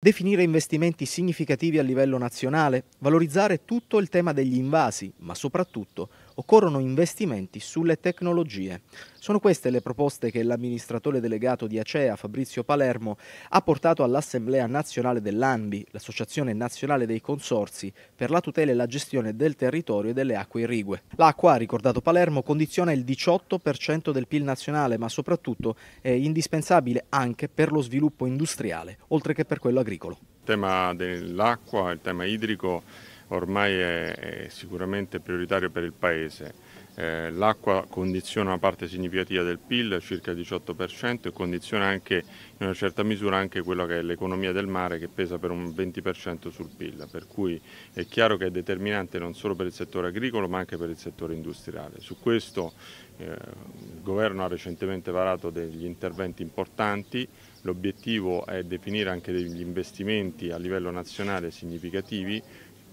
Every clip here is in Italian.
Definire investimenti significativi a livello nazionale, valorizzare tutto il tema degli invasi, ma soprattutto occorrono investimenti sulle tecnologie. Sono queste le proposte che l'amministratore delegato di Acea, Fabrizio Palermo, ha portato all'Assemblea nazionale dell'ANBI, l'Associazione Nazionale dei Consorsi, per la tutela e la gestione del territorio e delle acque irrigue. L'acqua, ha ricordato Palermo, condiziona il 18% del PIL nazionale, ma soprattutto è indispensabile anche per lo sviluppo industriale, oltre che per quello agricolo. Il tema dell'acqua, il tema idrico ormai è, è sicuramente prioritario per il Paese. Eh, L'acqua condiziona una parte significativa del PIL, circa il 18%, e condiziona anche in una certa misura anche quella che è l'economia del mare che pesa per un 20% sul PIL, per cui è chiaro che è determinante non solo per il settore agricolo ma anche per il settore industriale. Su questo eh, il governo ha recentemente varato degli interventi importanti, l'obiettivo è definire anche degli investimenti a livello nazionale significativi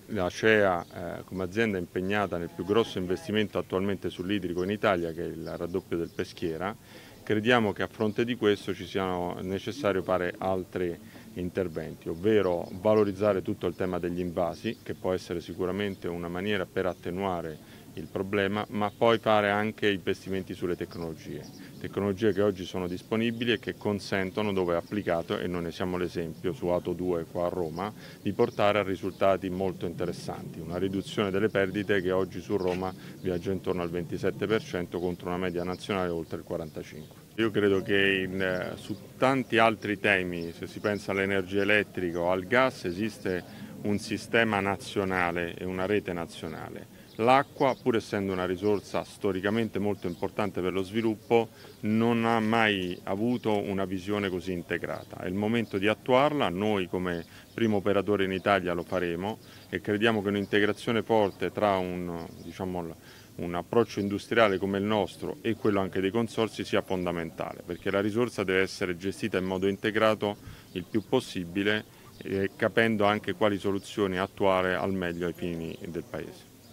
la CEA eh, come azienda è impegnata nel più grosso investimento attualmente sull'idrico in Italia che è il raddoppio del Peschiera, crediamo che a fronte di questo ci siano necessario fare altri interventi, ovvero valorizzare tutto il tema degli invasi che può essere sicuramente una maniera per attenuare il problema, ma poi fare anche investimenti sulle tecnologie, tecnologie che oggi sono disponibili e che consentono, dove è applicato, e noi ne siamo l'esempio su Ato 2 qua a Roma, di portare a risultati molto interessanti, una riduzione delle perdite che oggi su Roma viaggia intorno al 27% contro una media nazionale oltre il 45%. Io credo che in, eh, su tanti altri temi, se si pensa all'energia elettrica o al gas, esiste un sistema nazionale e una rete nazionale L'acqua, pur essendo una risorsa storicamente molto importante per lo sviluppo, non ha mai avuto una visione così integrata. È il momento di attuarla, noi come primo operatore in Italia lo faremo e crediamo che un'integrazione forte tra un, diciamo, un approccio industriale come il nostro e quello anche dei consorsi sia fondamentale, perché la risorsa deve essere gestita in modo integrato il più possibile, eh, capendo anche quali soluzioni attuare al meglio ai fini del Paese.